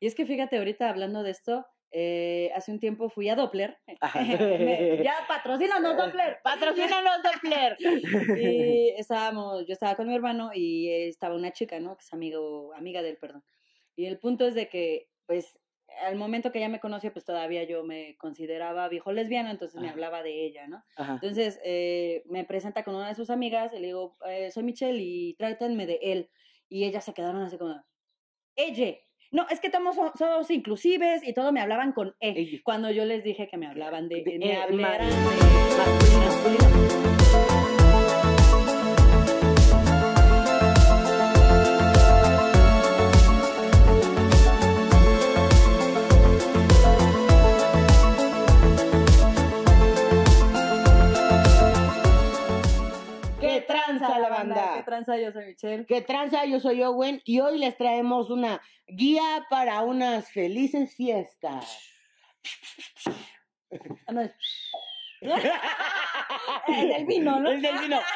Y es que fíjate, ahorita hablando de esto, eh, hace un tiempo fui a Doppler. ya, patrocínanos Doppler. Patrocínanos Doppler. y estábamos, yo estaba con mi hermano y estaba una chica, ¿no? Que es amigo, amiga del, perdón. Y el punto es de que, pues, al momento que ella me conoció, pues todavía yo me consideraba viejo lesbiana entonces me hablaba de ella, ¿no? Entonces eh, me presenta con una de sus amigas le digo, eh, soy Michelle y trátenme de él. Y ellas se quedaron así como, ella, no, es que todos somos inclusives y todo me hablaban con E. Cuando yo les dije que me hablaban de. me e, hablaran de banda? que ¿Qué tranza? Yo soy Michelle. ¿Qué tranza? Yo soy Owen. Y hoy les traemos una guía para unas felices fiestas. Ah, el del vino, ¿no? El del vino.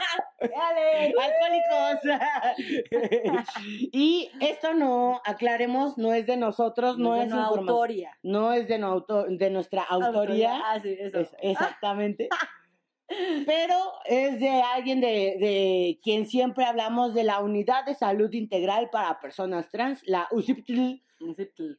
Alcohólicos. y esto no, aclaremos, no es de nosotros, no, es, de nuestra autoría. No es de, nuestra autoría. Ah, sí, eso. Es, exactamente pero es de alguien de, quien siempre hablamos de la Unidad de Salud Integral para Personas Trans, la UCIPTL.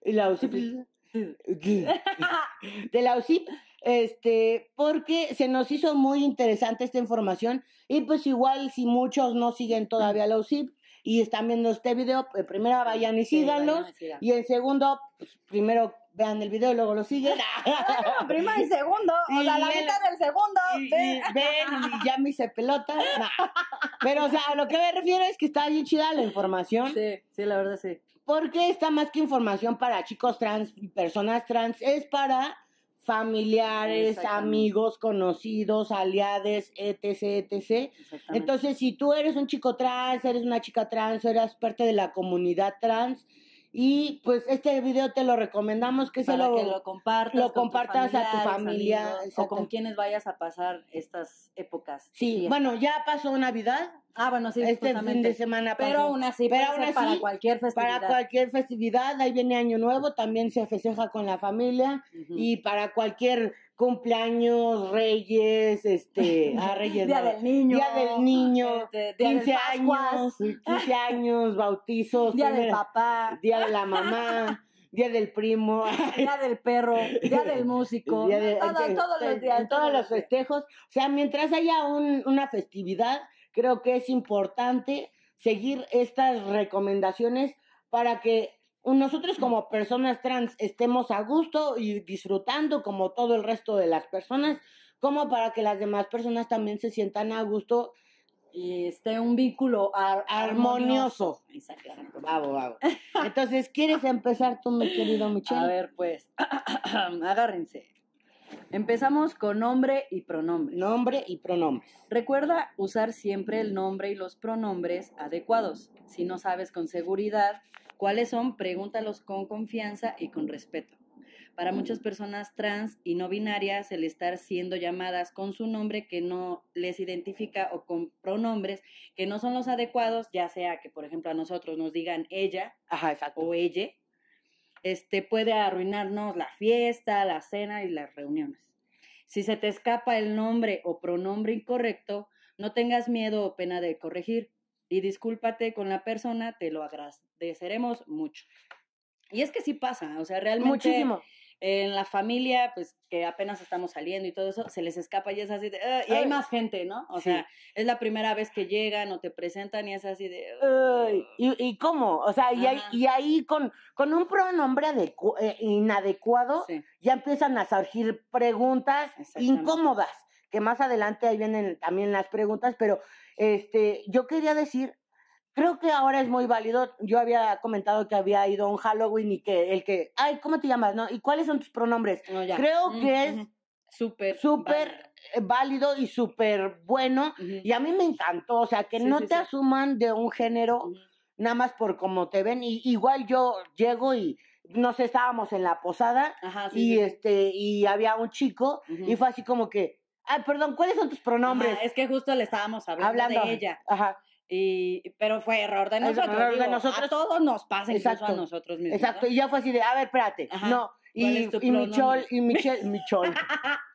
La De la UCIP, este, porque se nos hizo muy interesante esta información y pues igual si muchos no siguen todavía la UCIP, y están viendo este video, eh, primero vayan y síganlos. y, en segundo, pues, primero vean el video luego lo siguen. Prima y segundo, o sea, la mitad del segundo. ven. Y, ya me hice pelota. Pero, o sea, a lo que me refiero es que está bien chida la información. Sí, sí, la verdad sí. Porque está más que información para chicos trans y personas trans, es para familiares, amigos, conocidos, aliades, etc, etc. Entonces, si tú eres un chico trans, eres una chica trans, eres parte de la comunidad trans, y pues este video te lo recomendamos que se lo, que lo compartas, a tu familia o con quienes vayas a pasar estas épocas. Sí, bueno, ya pasó Navidad. Ah, bueno, sí, este fin de semana. Pasó. Pero una así, para cualquier festividad. Para cualquier festividad, ahí viene Año Nuevo, también se festeja con la familia y para cualquier cumpleaños, reyes, este, ah, día del niño, día del niño, 15 años, 15 años, bautizos, día del papá, día de la mamá. día del primo, día del perro, día del músico, día todos los En todos los festejos. O sea, mientras haya una festividad, creo que es importante seguir estas recomendaciones para que nosotros como personas trans estemos a gusto y disfrutando como todo el resto de las personas, como para que las demás personas también se sientan a gusto y esté un vínculo armonioso. Bravo, Entonces, ¿quieres empezar tú, mi querido Michelle? A ver, pues, agárrense. Empezamos con nombre y pronombre. Nombre y pronombres. Recuerda usar siempre el nombre y los pronombres adecuados. Si no sabes con seguridad ¿Cuáles son? Pregúntalos con confianza y con respeto. Para muchas personas trans y no binarias, el estar siendo llamadas con su nombre que no les identifica o con pronombres que no son los adecuados, ya sea que, por ejemplo, a nosotros nos digan ella o ella, este, puede arruinarnos la fiesta, la cena y las reuniones. Si se te escapa el nombre o pronombre incorrecto, no tengas miedo o pena de corregir y discúlpate con la persona, te lo agradeceremos mucho. Y es que sí pasa, o sea, realmente Muchísimo. en la familia, pues que apenas estamos saliendo y todo eso, se les escapa y es así de, y hay más gente, ¿no? O sea, es la primera vez que llegan o te presentan y es así de... ¿y, cómo? O sea, y, ahí, y ahí con, con un pronombre eh, inadecuado ya empiezan a surgir preguntas incómodas que más adelante ahí vienen también las preguntas, pero este, yo quería decir, creo que ahora es muy válido, yo había comentado que había ido a un Halloween y que el que, ay, ¿cómo te llamas? ¿No? ¿Y cuáles son tus pronombres? creo mm, que es... Súper. válido. y súper bueno. Y a mí me encantó. O sea, que no te asuman de un género nada más por cómo te ven. Y, igual yo llego y no sé, estábamos en la posada y este y había un chico y fue así como que Ay, ah, perdón, ¿cuáles son tus pronombres? Ah, es que justo le estábamos hablando, de ella. Ajá. Y, pero fue error de nosotros. A todos nos pasa exacto, a nosotros mismos. Exacto. Y ya fue así de, a ver, espérate. No. Y, y Michol, y Michelle, Michol.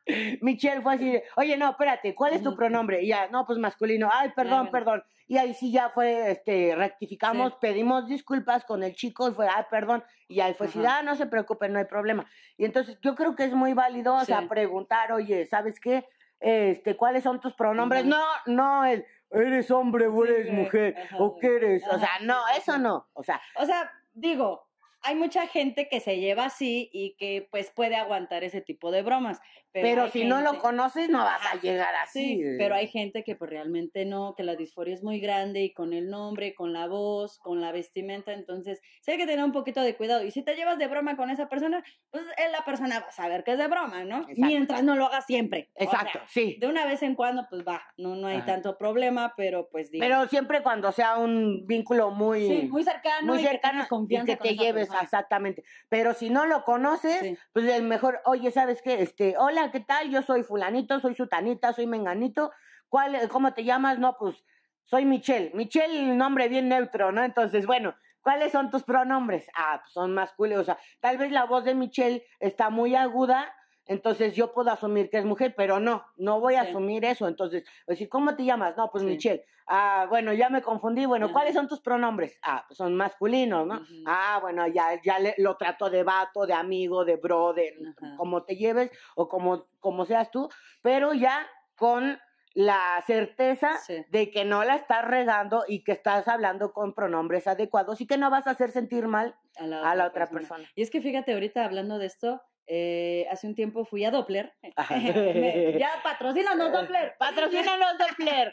Michelle fue así de, oye, no, espérate, ¿cuál es tu pronombre? Y ya, no, pues masculino, ay, perdón, perdón. Y ahí sí ya fue, este, rectificamos, pedimos disculpas con el chico, y fue, ay, perdón. Y ahí fue así, ah, no se preocupen, no hay problema. Y entonces yo creo que es muy válido, o sea, preguntar, oye, ¿sabes qué? este, cuáles son tus pronombres. No, no, el, eres hombre o eres eh, mujer, o qué eres. o sea, no, eso no. O sea, o sea, digo, hay mucha gente que se lleva así y que pues puede aguantar ese tipo de bromas. Pero, si no lo conoces no vas a llegar así. pero hay gente que pues realmente no, que la disforia es muy grande y con el nombre, con la voz, con la vestimenta, entonces sí hay que tener un poquito de cuidado. Y si te llevas de broma con esa persona, pues la persona va a saber que es de broma, ¿no? Mientras no lo hagas siempre. Exacto, sí. De una vez en cuando pues va, no, no hay tanto problema, pero pues Pero siempre cuando sea un vínculo muy... Sí, muy cercano. Muy cercano y confianza. lleves exactamente. Pero si no lo conoces, pues el mejor, oye, ¿sabes qué? Este, hola, ¿qué tal? Yo soy fulanito, soy sutanita, soy menganito. ¿Cuál, ¿Cómo te llamas? No, pues soy Michelle. Michelle, nombre bien neutro, ¿no? Entonces, bueno, ¿cuáles son tus pronombres? Ah, pues son más O tal vez la voz de Michelle está muy aguda entonces yo puedo asumir que es mujer, pero no, no voy a asumir eso. Entonces, decir, pues, ¿cómo te llamas? No, pues Michelle. Ah, bueno, ya me confundí. Bueno, ¿cuáles son tus pronombres? Ah, pues, son masculinos, ¿no? Ah, bueno, ya, ya le, lo trato de vato, de amigo, de bro, de como te lleves o como, como seas tú, pero ya con la certeza de que no la estás regando y que estás hablando con pronombres adecuados y que no vas a hacer sentir mal a la otra, persona. Y es que fíjate, ahorita hablando de esto, eh, hace un tiempo fui a Doppler. Ya ya patrocínanos Doppler, patrocínanos Doppler.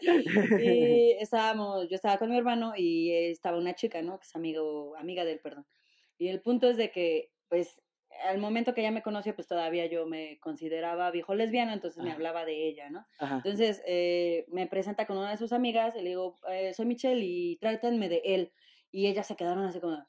y estábamos, yo estaba con mi hermano y estaba una chica, ¿no? Que es amigo, amiga del, perdón. Y el punto es de que, pues, al momento que ella me conoció, pues todavía yo me consideraba viejo lesbiana, entonces me hablaba de ella, ¿no? Entonces eh, me presenta con una de sus amigas y le digo, eh, soy Michelle y trátenme de él. Y ellas se quedaron así como,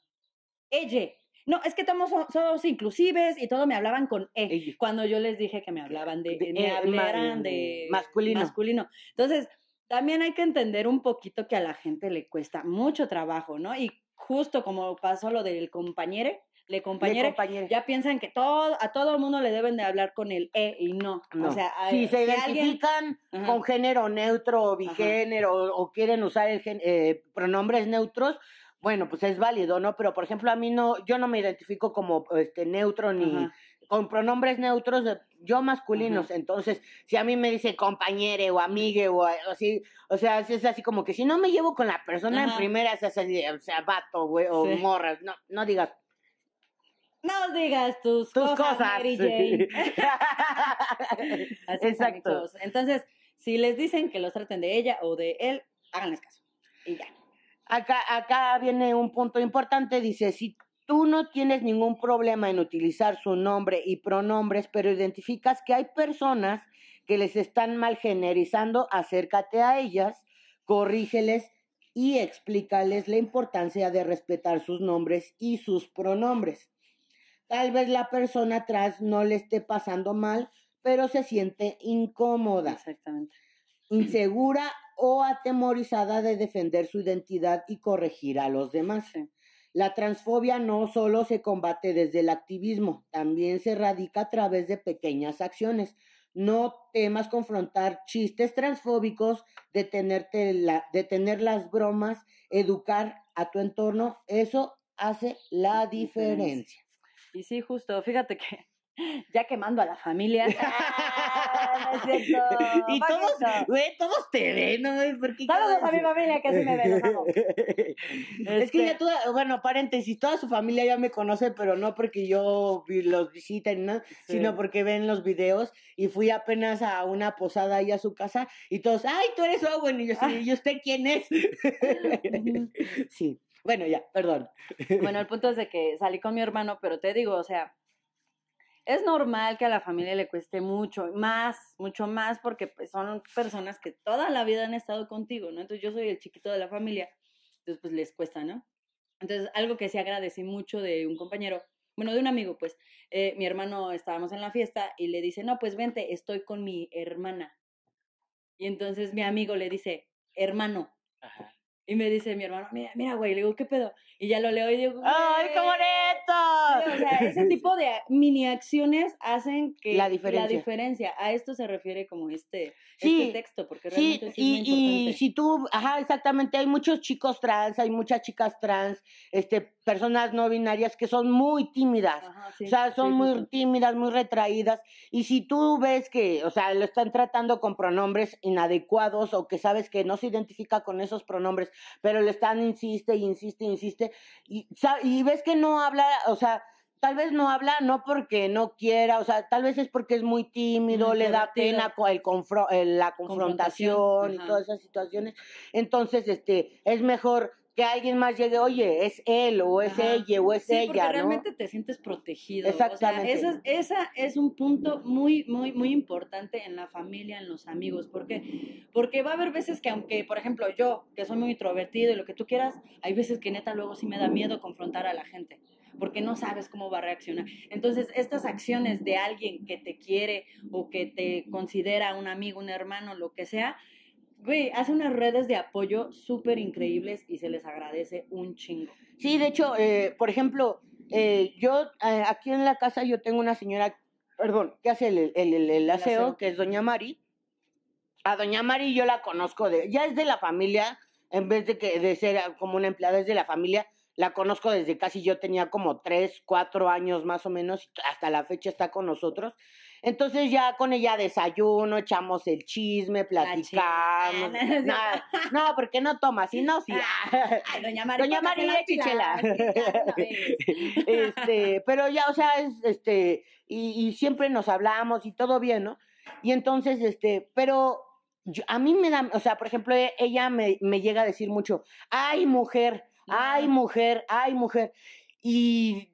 ella, no, es que todos somos inclusives y todo me hablaban con E. Cuando yo les dije que me hablaban de, me e, hablaran mm, de masculino. masculino. Entonces, también hay que entender un poquito que a la gente le cuesta mucho trabajo, ¿no? Y justo como pasó lo del compañero, le compañero, ya piensan que todo, a todo el mundo le deben de hablar con el E y no. O sea, si, se identifican con género neutro o bigénero o, o, quieren usar eh, pronombres neutros, bueno, pues es válido, ¿no? Pero por ejemplo, a mí no, yo no me identifico como este neutro ni con pronombres neutros, eh, yo masculinos. Entonces, si a mí me dice compañere o amigue o así, o sea, es así como que si no me llevo con la persona en primera, o sea, vato, güey, o morra, no, no digas. No digas tus, cosas, Exacto. Entonces, si les dicen que los traten de ella o de él, háganles caso. Y ya. Acá, viene un punto importante, dice, si tú no tienes ningún problema en utilizar su nombre y pronombres, pero identificas que hay personas que les están mal generizando, acércate a ellas, corrígeles y explícales la importancia de respetar sus nombres y sus pronombres. Tal vez la persona atrás no le esté pasando mal, pero se siente incómoda. Exactamente. Insegura o atemorizada de defender su identidad y corregir a los demás. La transfobia no solo se combate desde el activismo, también se radica a través de pequeñas acciones. No temas confrontar chistes transfóbicos, detener las bromas, educar a tu entorno, eso hace la diferencia. Y sí, justo, fíjate que ya quemando a la familia. ¡Ah! Y todos, güey, todos te ven, ¿no? Porque Saludos a mi familia que sí me ven, Es que este ya toda, bueno, paréntesis, toda su familia ya me conoce, pero no porque yo los visite, ¿no? Sino porque ven los videos y fui apenas a una posada ahí a su casa y todos, ay, tú eres Owen, y yo, ah. ¿y usted quién es? sí. Bueno, ya, perdón. Bueno, el punto es de que salí con mi hermano, pero te digo, o sea, es normal que a la familia le cueste mucho, más, mucho más, porque pues, son personas que toda la vida han estado contigo, ¿no? Entonces yo soy el chiquito de la familia, entonces pues les cuesta, ¿no? Entonces algo que sí agradecí mucho de un compañero, bueno, de un amigo, pues, eh, mi hermano estábamos en la fiesta y le dice, no, pues vente, estoy con mi hermana. Y entonces mi amigo le dice, hermano. Ajá. Y me dice mi hermano, mira, mira, güey, le digo, ¿qué pedo? Y ya lo leo y digo, ¡ay, qué bonito! o sea, ese tipo de mini acciones hacen que la diferencia. diferencia. A esto se refiere como este, este texto, porque realmente sí, sí Y si tú, ajá, exactamente, hay muchos chicos trans, hay muchas chicas trans, este, personas no binarias que son muy tímidas, o sea, son muy tímidas, muy retraídas, y si tú ves que, o sea, lo están tratando con pronombres inadecuados o que sabes que no se identifica con esos pronombres, pero le están, insiste, insiste, insiste, y, ves que no habla, o sea, tal vez no habla no porque no quiera, o sea, tal vez es porque es muy tímido, le da pena el eh, la confrontación, confrontación y todas esas situaciones. Entonces, este, es mejor que alguien más llegue, oye, es él o es ella o es sí, ella. Porque realmente te sientes protegido. Exactamente. O esa, es un punto muy, muy, muy importante en la familia, en los amigos. Porque va a haber veces que, aunque, por ejemplo, yo, que soy muy introvertido y lo que tú quieras, hay veces que neta luego sí me da miedo confrontar a la gente porque no sabes cómo va a reaccionar. Entonces, estas acciones de alguien que te quiere o que te considera un amigo, un hermano, lo que sea, Güey, hace unas redes de apoyo súper increíbles y se les agradece un chingo. Sí, de hecho, eh, por ejemplo, eh, yo eh, aquí en la casa yo tengo una señora, perdón, que hace el, el, el, aseo, que es Doña Mari. A Doña Mari yo la conozco de, ya es de la familia, en vez de que de ser como una empleada, es de la familia. La conozco desde casi yo tenía como tres, cuatro años más o menos, hasta la fecha está con nosotros. Entonces ya con ella desayuno, echamos el chisme, platicamos. no, porque no toma, si no, sí. Ah, doña María, doña María Chichela. este, pero ya, o sea, es, este, y, siempre nos hablamos y todo bien, ¿no? Y entonces, este, pero a mí me da, o sea, por ejemplo, e-, ella me, me llega a decir mucho, ay mujer, ay mujer, ay mujer. Y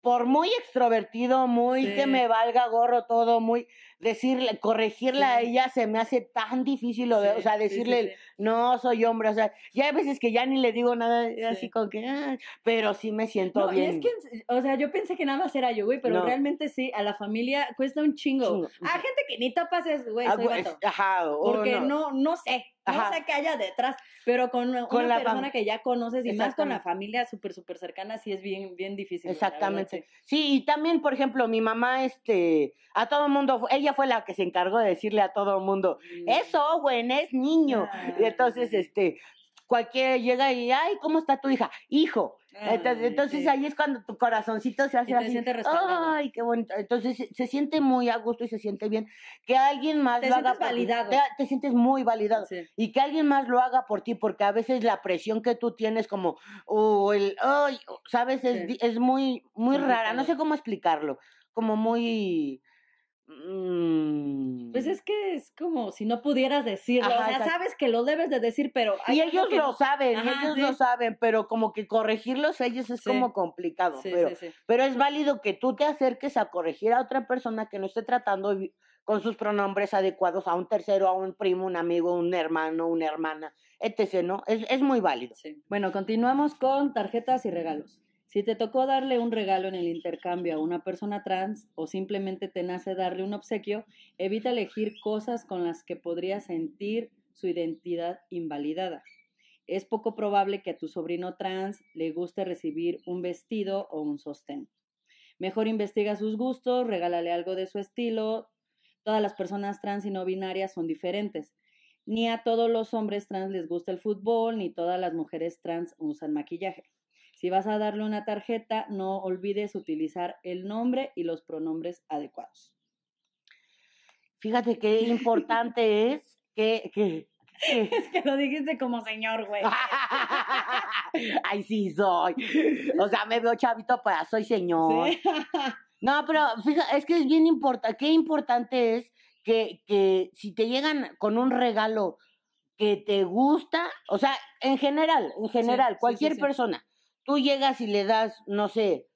por muy extrovertido, muy que me valga gorro todo, muy decirle, corregirla a ella se me hace tan difícil, o sea, decirle no soy hombre, o sea, ya hay veces que ya ni le digo nada así con que, ah, pero sí me siento bien. Y es que, o sea, yo pensé que nada más era yo, güey, pero realmente sí, a la familia cuesta un chingo. Hay A gente que ni tapas es, güey, ah, soy gato. Ajá, o porque no. no, sé. no sé qué haya detrás, pero con, una la persona que ya conoces y más con la familia súper, súper cercana, sí es bien, bien difícil. Exactamente. sí. y también, por ejemplo, mi mamá, este, a todo mundo, ella fue la que se encargó de decirle a todo el mundo, mm. eso, güey, es niño. Ah entonces, este, cualquiera llega y, ay, ¿cómo está tu hija? Hijo. Entonces, ahí es cuando tu corazoncito se hace así. Ay, qué bonito. Entonces se, siente muy a gusto y se siente bien. Que alguien más lo haga. Por ti. Te, sientes muy validado. Y que alguien más lo haga por ti, porque a veces la presión que tú tienes como, o oh, el, ay, sabes, es, es muy, muy rara. No sé cómo explicarlo. Como muy pues mm. es que es como si no pudieras decirlo. o sea, sabes que lo debes de decir, pero. Y ellos lo saben, ellos lo saben, pero como que corregirlos ellos es como complicado. pero, es válido que tú te acerques a corregir a otra persona que no esté tratando con sus pronombres adecuados a un tercero, a un primo, un amigo, un hermano, una hermana, etc. ¿no? Es, es muy válido. Bueno, continuamos con tarjetas y regalos. Si te tocó darle un regalo en el intercambio a una persona trans o simplemente te nace darle un obsequio, evita elegir cosas con las que podría sentir su identidad invalidada. Es poco probable que a tu sobrino trans le guste recibir un vestido o un sostén. Mejor investiga sus gustos, regálale algo de su estilo. Todas las personas trans y no binarias son diferentes. Ni a todos los hombres trans les gusta el fútbol, ni todas las mujeres trans usan maquillaje. Si vas a darle una tarjeta, no olvides utilizar el nombre y los pronombres adecuados. Fíjate qué importante es que, que, Es que lo dijiste como señor, güey. Ay, sí, soy. O sea, me veo chavito, para pues, soy señor. No, pero fíjate, es que es bien importante. Qué importante es que, que si te llegan con un regalo que te gusta, o sea, en general, en general, cualquier persona tú llegas y le das, no sé,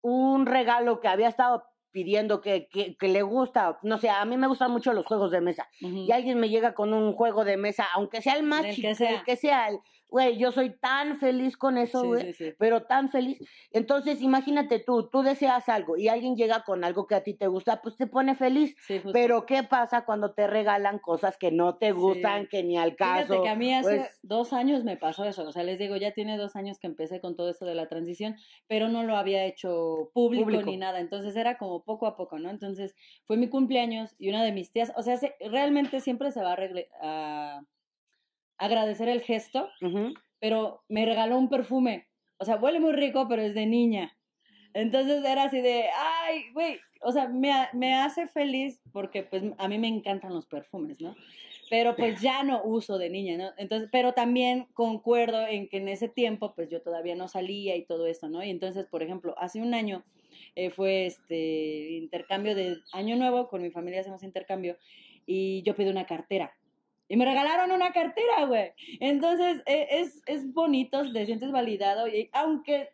un regalo que había estado pidiendo que, le gusta, no sé, a mí me gustan mucho los juegos de mesa. Y alguien me llega con un juego de mesa, aunque sea el más chico, sea. el güey, yo soy tan feliz con eso, güey, pero tan feliz. Entonces, imagínate tú, tú deseas algo y alguien llega con algo que a ti te gusta, pues te pone feliz. pero ¿qué pasa cuando te regalan cosas que no te gustan, que ni al caso? a mí hace pues dos años me pasó eso, o sea, les digo, ya tiene dos años que empecé con todo eso de la transición, pero no lo había hecho público. ni nada, entonces era como poco a poco, ¿no? Entonces fue mi cumpleaños y una de mis tías, o sea, realmente siempre se va a, agradecer el gesto, pero me regaló un perfume, o sea, huele muy rico, pero es de niña. Entonces era así de, ay, güey, o sea, me, me hace feliz porque pues a mí me encantan los perfumes, ¿no? pero pues ya no uso de niña, ¿no? Entonces, pero también concuerdo en que en ese tiempo, pues yo todavía no salía y todo esto, ¿no? Y entonces, por ejemplo, hace un año eh, fue este intercambio de Año Nuevo, con mi familia hacemos intercambio, y yo pido una cartera. Y me regalaron una cartera, güey. Entonces, e, es, es bonito, te sientes validado, y aunque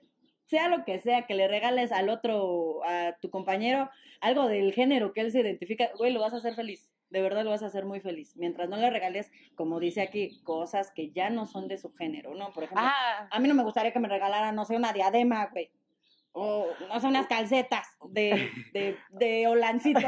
sea lo que sea que le regales al otro, a tu compañero, algo del género que él se identifica, güey, lo vas a hacer feliz. De verdad lo vas a hacer muy feliz. Mientras no le regales, como dice aquí, cosas que ya no son de su género, ¿no? Por ejemplo, ah. a mí no me gustaría que me regalaran, no sé, una diadema, güey. O, no sea, unas calcetas de, de, de holancitos.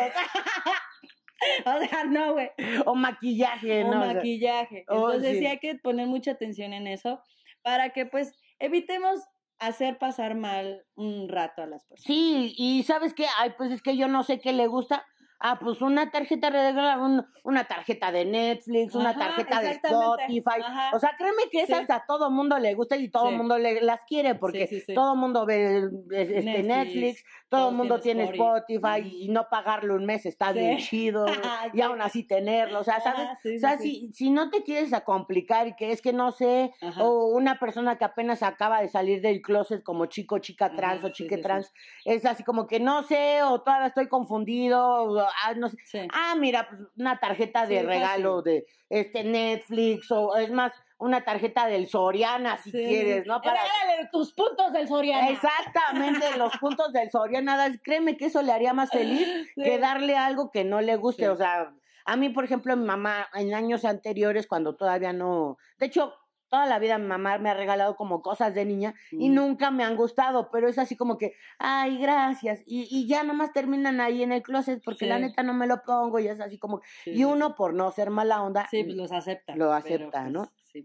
o sea, no, güey. O maquillaje, ¿no? maquillaje. O oh, maquillaje Entonces sí. hay que poner mucha atención en eso para que, pues, evitemos hacer pasar mal un rato a las personas. Sí, y ¿sabes qué? Ay, pues es que yo no sé qué le gusta ah, pues una tarjeta un, una tarjeta de Netflix, una tarjeta de Spotify. O sea, créeme que esas a todo mundo le gusta y todo mundo las quiere porque todo mundo ve este, Netflix, todo mundo tiene Spotify, mm. y no pagarlo un mes está bien chido y aún así tenerlo. O sea, ¿sabes? o sea, si, si no te quieres complicar y que es que no sé, o una persona que apenas acaba de salir del closet como chico, chica trans o chique trans, es así como que no sé o todavía estoy confundido ah, no sé. Ah, mira, pues, una tarjeta de regalo de este Netflix o es más una tarjeta del Soriana si quieres, ¿no? Para Regálale tus puntos del Soriana. Exactamente, los puntos del Soriana. Créeme que eso le haría más feliz que darle algo que no le guste, o sea, a mí, por ejemplo, mi mamá en años anteriores cuando todavía no, de hecho, toda la vida mi mamá me ha regalado como cosas de niña y mm. nunca me han gustado, pero es así como que, ay, gracias. Y, y ya nomás terminan ahí en el closet porque la neta no me lo pongo y es así como, y uno por no ser mala onda. Sí, pues, mm, los acepta. Lo acepta, ¿no? Pues,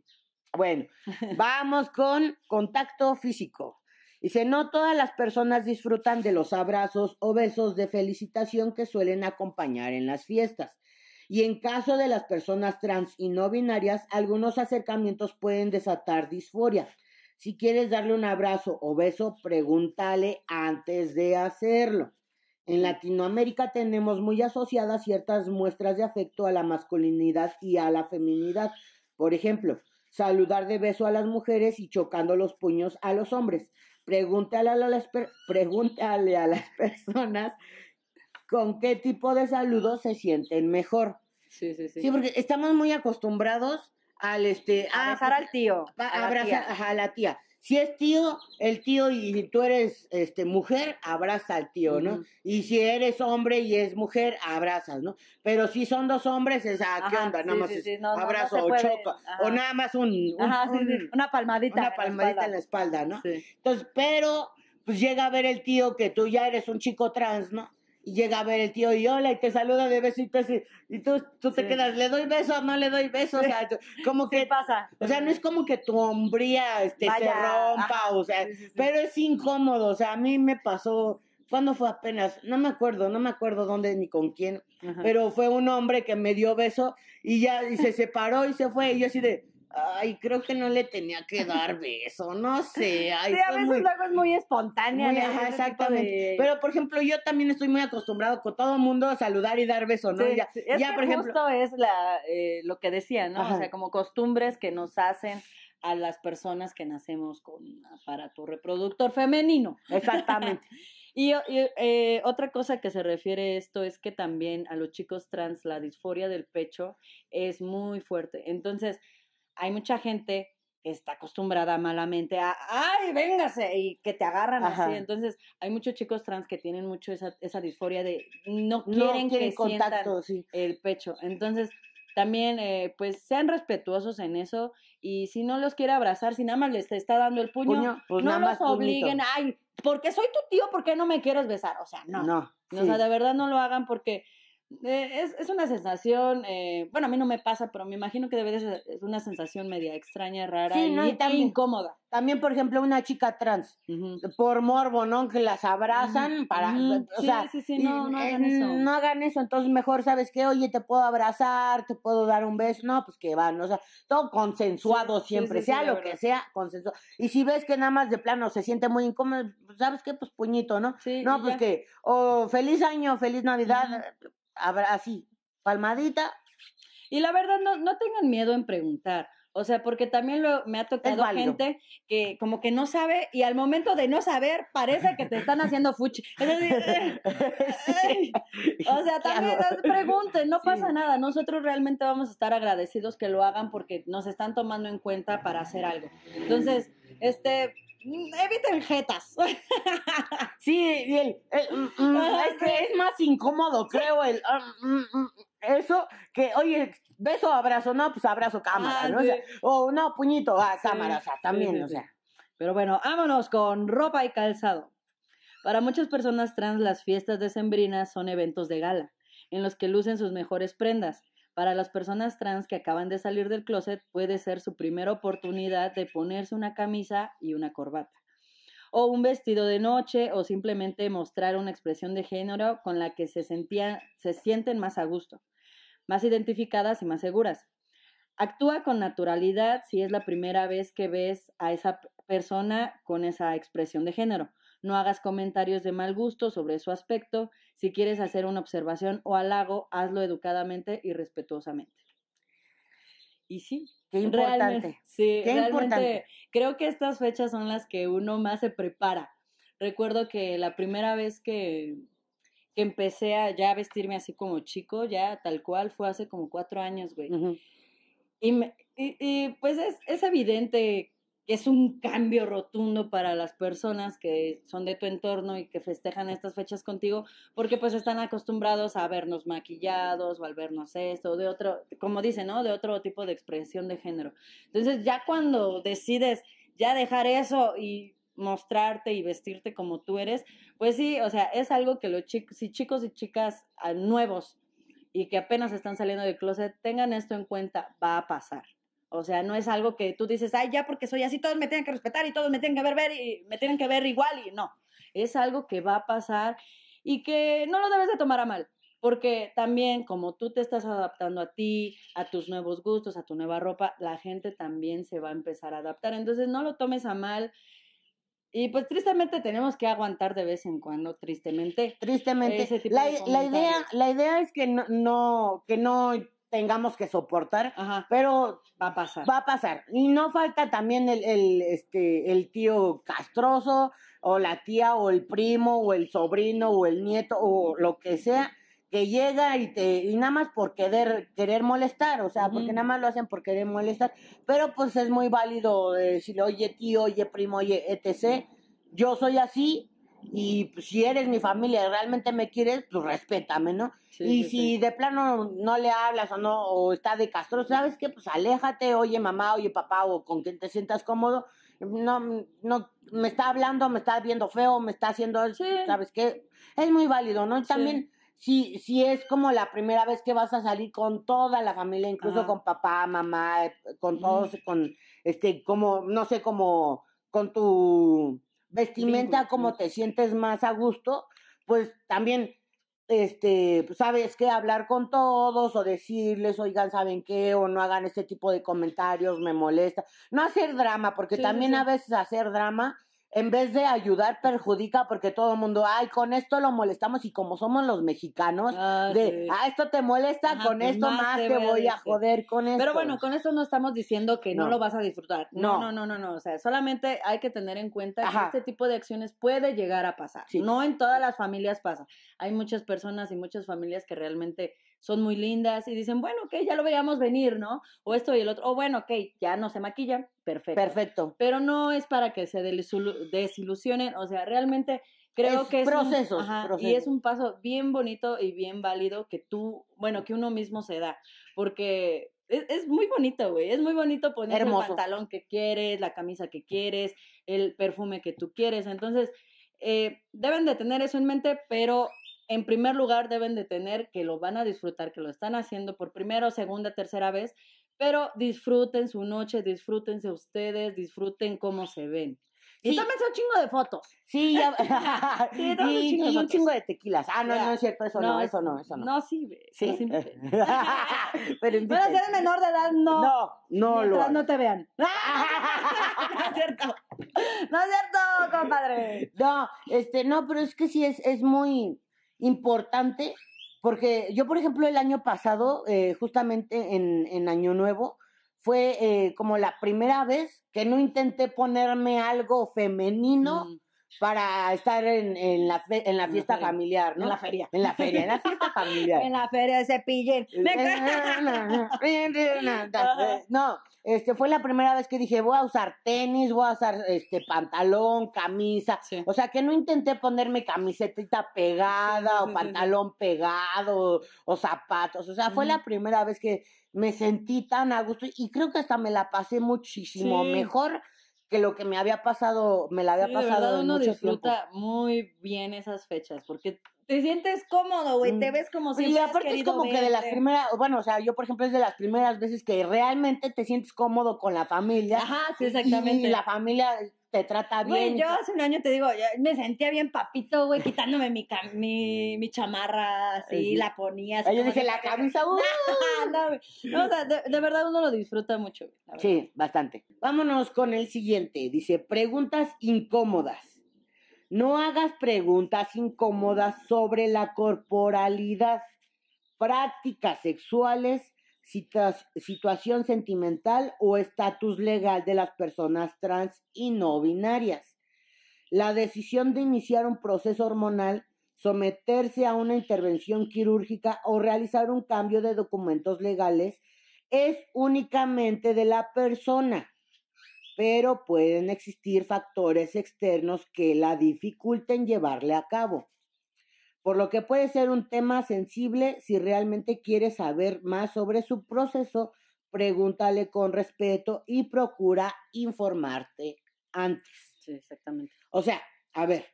bueno, vamos con contacto físico. Dice, no todas las personas disfrutan de los abrazos o besos de felicitación que suelen acompañar en las fiestas. Y en caso de las personas trans y no binarias, algunos acercamientos pueden desatar disforia. Si quieres darle un abrazo o beso, pregúntale antes de hacerlo. En Latinoamérica tenemos muy asociadas ciertas muestras de afecto a la masculinidad y a la feminidad. Por ejemplo, saludar de beso a las mujeres y chocando los puños a los hombres. Pregúntale a las, pregúntale a las personas con qué tipo de saludos se sienten mejor. Sí, sí, sí. Sí, porque estamos muy acostumbrados al este. A abrazar al tío. A, abrazar a la tía. Si es tío, el tío, y tú eres este, mujer, abraza al tío, ¿no? Y si eres hombre y es mujer, abrazas, ¿no? Pero si son dos hombres, es, a ah, ¿qué onda? Nada más es, abrazo o choco, o nada más un, una palmadita. Una palmadita en la espalda, en la espalda ¿no? Entonces, pero pues llega a ver el tío que tú ya eres un chico trans, ¿no? y llega a ver el tío y hola y te saluda de beso y y tú, tú te quedas, ¿le doy beso o no le doy beso? O sea, como que pasa. O sea, no es como que tu hombría este, se rompa, o sea, pero es incómodo, o sea, a mí me pasó, cuando fue apenas? No me acuerdo, no me acuerdo dónde ni con quién, pero fue un hombre que me dio beso y ya y se separó y se fue y yo así de ay, creo que no le tenía que dar beso, no sé. sí, a veces luego es muy espontánea. exactamente. Pero, por ejemplo, yo también estoy muy acostumbrado con todo mundo a saludar y dar beso, ¿no? Sí, ya, por ejemplo. Justo es la, eh, lo que decía, ¿no? O sea, como costumbres que nos hacen a las personas que nacemos con aparato reproductor femenino. Exactamente. y, eh, otra cosa que se refiere a esto es que también a los chicos trans la disforia del pecho es muy fuerte. Entonces, hay mucha gente que está acostumbrada malamente a, ay, véngase, y que te agarran así. Entonces, hay muchos chicos trans que tienen mucho esa, esa disforia de no quieren, que sientan el pecho. Entonces, también, eh, pues, sean respetuosos en eso y si no los quiere abrazar, si nada más les está dando el puño, pues, no los obliguen, ay, porque soy tu tío, ¿por qué no me quieres besar? O sea, no. no O sea, de verdad no lo hagan porque eh, es, es, una sensación, eh, bueno, a mí no me pasa, pero me imagino que debe de ser es una sensación media extraña, rara y, también, incómoda. También, por ejemplo, una chica trans, por morbo, ¿no? Que las abrazan para, o sea, sí, sí, no, no hagan eh, eso. No hagan eso, entonces mejor, ¿sabes que, Oye, te puedo abrazar, te puedo dar un beso, no, pues que van, o sea, todo consensuado siempre, sea lo que sea, consensuado. Y si ves que nada más de plano se siente muy incómodo, pues, ¿sabes qué? Pues puñito, ¿no? Sí. no, pues que, o oh, feliz año, feliz Navidad, habrá así, palmadita. Y la verdad, no, tengan miedo en preguntar. O sea, porque también lo, me ha tocado gente que como que no sabe y al momento de no saber parece que te están haciendo fuchi. o sea, también pregunten, no pasa nada. Nosotros realmente vamos a estar agradecidos que lo hagan porque nos están tomando en cuenta para hacer algo. Entonces, este, eviten jetas. Sí, bien. Mm, mm, es, más incómodo, creo, el ah, mm, eso que, oye, beso, abrazo, no, pues abrazo cámara, ah, ¿no? O, no, puñito, ah, cámara, también, o sea. Pero bueno, vámonos con ropa y calzado. Para muchas personas trans, las fiestas de sembrinas son eventos de gala, en los que lucen sus mejores prendas para las personas trans que acaban de salir del closet puede ser su primera oportunidad de ponerse una camisa y una corbata o un vestido de noche o simplemente mostrar una expresión de género con la que se, se sienten más a gusto, más identificadas y más seguras. Actúa con naturalidad si es la primera vez que ves a esa persona con esa expresión de género. No hagas comentarios de mal gusto sobre su aspecto si quieres hacer una observación o halago, hazlo educadamente y respetuosamente. Y sí, qué importante. creo que estas fechas son las que uno más se prepara. Recuerdo que la primera vez que, que empecé a vestirme así como chico, ya tal cual, fue hace como cuatro años, güey. y, y, pues es, es evidente es un cambio rotundo para las personas que son de tu entorno y que festejan estas fechas contigo, porque pues están acostumbrados a vernos maquillados o al vernos esto, de otro, como dicen, ¿no? De otro tipo de expresión de género. Entonces ya cuando decides ya dejar eso y mostrarte y vestirte como tú eres, pues sí, o sea, es algo que los chicos, si chicos y chicas ah, nuevos y que apenas están saliendo del closet, tengan esto en cuenta, va a pasar. O sea, no es algo que tú dices, ay, ya porque soy así, todos me tienen que respetar y todos me tienen que ver, ver y me tienen que ver igual y no. Es algo que va a pasar y que no lo debes de tomar a mal, porque también como tú te estás adaptando a ti, a tus nuevos gustos, a tu nueva ropa, la gente también se va a empezar a adaptar. Entonces, no lo tomes a mal. Y pues tristemente tenemos que aguantar de vez en cuando, tristemente. Tristemente. Ese la, idea, la idea es que no que no tengamos que soportar, pero va a pasar. Va a pasar. Y no falta también el, el, este, el tío castroso, o la tía, o el primo, o el sobrino, o el nieto, o lo que sea, que llega y te, y nada más por querer, querer molestar, o sea, porque nada más lo hacen por querer molestar. Pero pues es muy válido eh, decirle, oye tío, oye primo, oye, etc. Yo soy así, y pues, si eres mi familia y realmente me quieres, pues respétame, ¿no? y si de plano no le hablas o no, o está de castro, ¿sabes qué? Pues aléjate, oye mamá, oye papá, o con quien te sientas cómodo. No, no, me está hablando, me está viendo feo, me está haciendo, ¿sabes qué? Es muy válido, ¿no? Y también si, si es como la primera vez que vas a salir con toda la familia, incluso con papá, mamá, eh, con todos, con este, como, no sé, como con tu vestimenta, como te sientes más a gusto, pues también, este, pues, sabes qué, hablar con todos o decirles, oigan, ¿saben qué? O no hagan este tipo de comentarios, me molesta. No hacer drama, porque también a veces hacer drama en vez de ayudar, perjudica porque todo el mundo, ay, con esto lo molestamos y como somos los mexicanos, ah, de, ah, esto te molesta, con pues esto más, te, voy a joder con esto. Pero bueno, con esto no estamos diciendo que no, lo vas a disfrutar. No. no. no, no, no, o sea, solamente hay que tener en cuenta que este tipo de acciones puede llegar a pasar. No en todas las familias pasa. Hay muchas personas y muchas familias que realmente son muy lindas y dicen, bueno, ok, ya lo veíamos venir, ¿no? O esto y el otro, o bueno, ok, ya no se maquilla, perfecto. Perfecto. Pero no es para que se desilusionen, o sea, realmente creo que es proceso un, y es un paso bien bonito y bien válido que tú, bueno, que uno mismo se da, porque es, muy bonito, güey, es muy bonito poner el pantalón que quieres, la camisa que quieres, el perfume que tú quieres, entonces eh, deben de tener eso en mente, pero en primer lugar deben de tener que lo van a disfrutar, que lo están haciendo por primera, segunda, tercera vez, pero disfruten su noche, disfrútense ustedes, disfruten cómo se ven. Y tomen un chingo de fotos. Sí, ya... y, un chingo, de tequilas. Ah, no, no es cierto, eso no, eso no, eso no. No sí, Sí. Pero si eres menor de edad, no. No, no lo. no te vean. no es cierto. No es cierto, compadre. No, este, no, pero es que sí es muy importante, porque yo, por ejemplo, el año pasado, eh, justamente en, en, Año Nuevo, fue eh, como la primera vez que no intenté ponerme algo femenino. Mm para estar en, en, la, en la fiesta familiar, ¿no? En la feria. En la feria, en la fiesta familiar. en la feria de cepillín. no, este, fue la primera vez que dije, voy a usar tenis, voy a usar este, pantalón, camisa. O sea, que no intenté ponerme camisetita pegada o pantalón pegado o zapatos. O sea, fue la primera vez que me sentí tan a gusto y creo que hasta me la pasé muchísimo mejor que lo que me había pasado, me la había pasado. De verdad, uno disfruta muy bien esas fechas, porque te sientes cómodo, güey, te mm. ves como si. Y aparte es como que de las primeras, bueno, o sea, yo por ejemplo es de las primeras veces que realmente te sientes cómodo con la familia. Ajá, sí, exactamente. Y la familia trata bien. yo hace un año te digo, me sentía bien papito, güey, quitándome mi, mi, mi chamarra, así, la ponía. Así, la camisa, de, verdad uno lo disfruta mucho. sí, bastante. Vámonos con el siguiente, dice, preguntas incómodas. No hagas preguntas incómodas sobre la corporalidad, prácticas sexuales situación sentimental o estatus legal de las personas trans y no binarias. La decisión de iniciar un proceso hormonal, someterse a una intervención quirúrgica o realizar un cambio de documentos legales es únicamente de la persona, pero pueden existir factores externos que la dificulten llevarle a cabo por lo que puede ser un tema sensible si realmente quieres saber más sobre su proceso, pregúntale con respeto y procura informarte antes. Sí, exactamente. O sea, a ver,